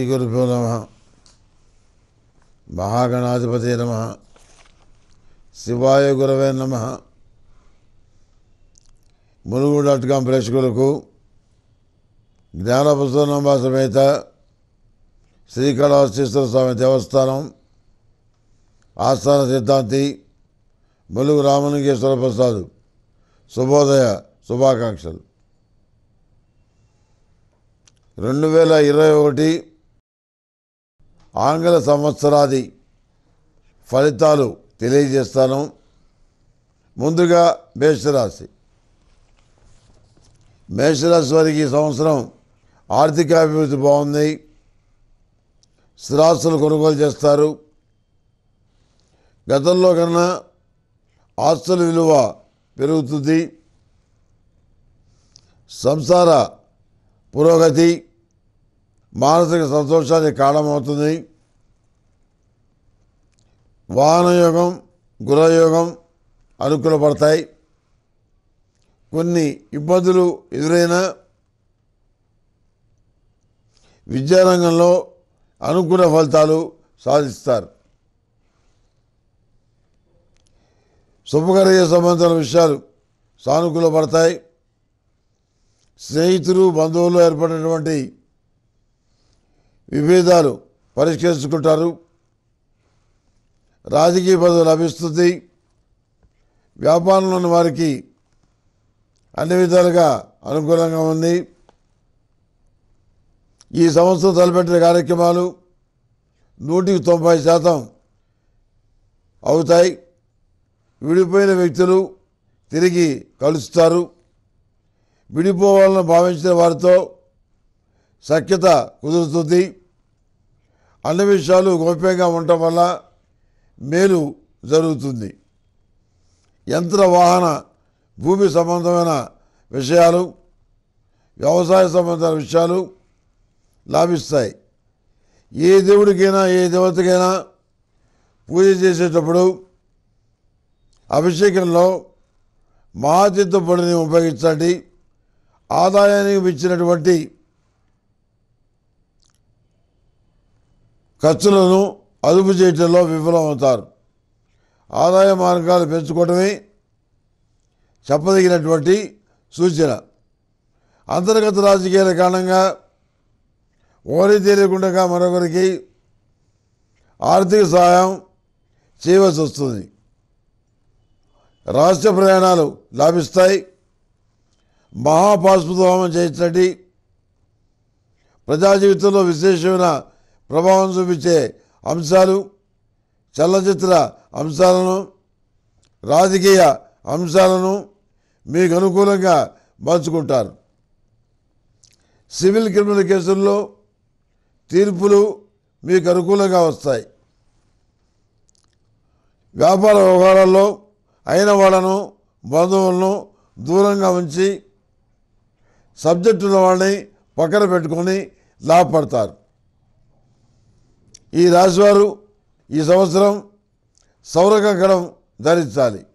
శ్రీగురుభ్యో నమ మహాగణాధిపతి నమ శివాయ గురవే నమ మునుగు డాట్ కామ్ ప్రేక్షకులకు జ్ఞానపుస్తనమ్మ సమేత శ్రీకాళహస్తీశ్వర స్వామి దేవస్థానం ఆస్థాన సిద్ధాంతి ములుగు రామలింగేశ్వర ప్రసాద్ శుభోదయ శుభాకాంక్షలు రెండు వేల ఇరవై ఒకటి ఆంగ్ల సంవత్సరాది ఫలితాలు తెలియజేస్తాను ముందుగా మేషరాశి మేషరాశి వారికి ఈ సంవత్సరం ఆర్థిక అభివృద్ధి బాగుంది స్థిరాస్తులు కొనుగోలు చేస్తారు గతంలో కన్నా ఆస్తుల విలువ పెరుగుతుంది సంసార పురోగతి మానసిక సంతోషానికి కారణమవుతుంది వాహనయోగం గురయోగం అనుకూలపడతాయి కొన్ని ఇబ్బందులు ఎదురైనా విద్యారంగంలో అనుకూల ఫలితాలు సాధిస్తారు శుభకార్య సంబంధాల విషయాలు సానుకూలపడతాయి స్నేహితులు బంధువులు ఏర్పడినటువంటి విభేదాలు పరిష్కరించుకుంటారు రాజకీయ పదవి లభిస్తుంది వ్యాపారంలోని వారికి అన్ని విధాలుగా అనుకూలంగా ఉంది ఈ సంవత్సరం తలపెట్టిన కార్యక్రమాలు నూటికి తొంభై శాతం అవుతాయి విడిపోయిన వ్యక్తులు తిరిగి కలుస్తారు విడిపోవాలని భావించిన వారితో సఖ్యత కుదురుతుంది అన్ని విషయాలు గోప్యంగా ఉండటం వల్ల మేలు జరుగుతుంది యంత్ర వాహన భూమి సంబంధమైన విషయాలు వ్యవసాయ సంబంధమైన విషయాలు లాభిస్తాయి ఏ దేవుడికైనా ఏ దేవతకైనా పూజ చేసేటప్పుడు అభిషేకంలో మహాచిత్తపడిని ఉపయోగించండి ఆదాయానికి ఇచ్చినటువంటి ఖర్చులను అదుపు చేయటంలో విఫలమవుతారు ఆదాయ మార్గాలు పెంచుకోవడమే చెప్పదగినటువంటి సూచన అంతర్గత రాజకీయాల కారణంగా ఓరి తెలియకుండా మరొకరికి ఆర్థిక సహాయం చేయవలసి వస్తుంది రాష్ట్ర ప్రయాణాలు లాభిస్తాయి మహాపాశ్వతోమం చేసినట్టు ప్రజా జీవితంలో విశేషమైన ప్రభావం చూపించే అంశాలు చలనచిత్ర అంశాలను రాజకీయ అంశాలను మీకు అనుకూలంగా మార్చుకుంటారు సివిల్ క్రిమినల్ కేసుల్లో తీర్పులు మీకు అనుకూలంగా వస్తాయి వ్యాపార వ్యవహారాల్లో అయిన వాళ్ళను బంధువులను దూరంగా ఉంచి ఉన్న వాళ్ళని పక్కన పెట్టుకొని లాభపడతారు ఈ రాజువారు ఈ సంవత్సరం సౌర ధరించాలి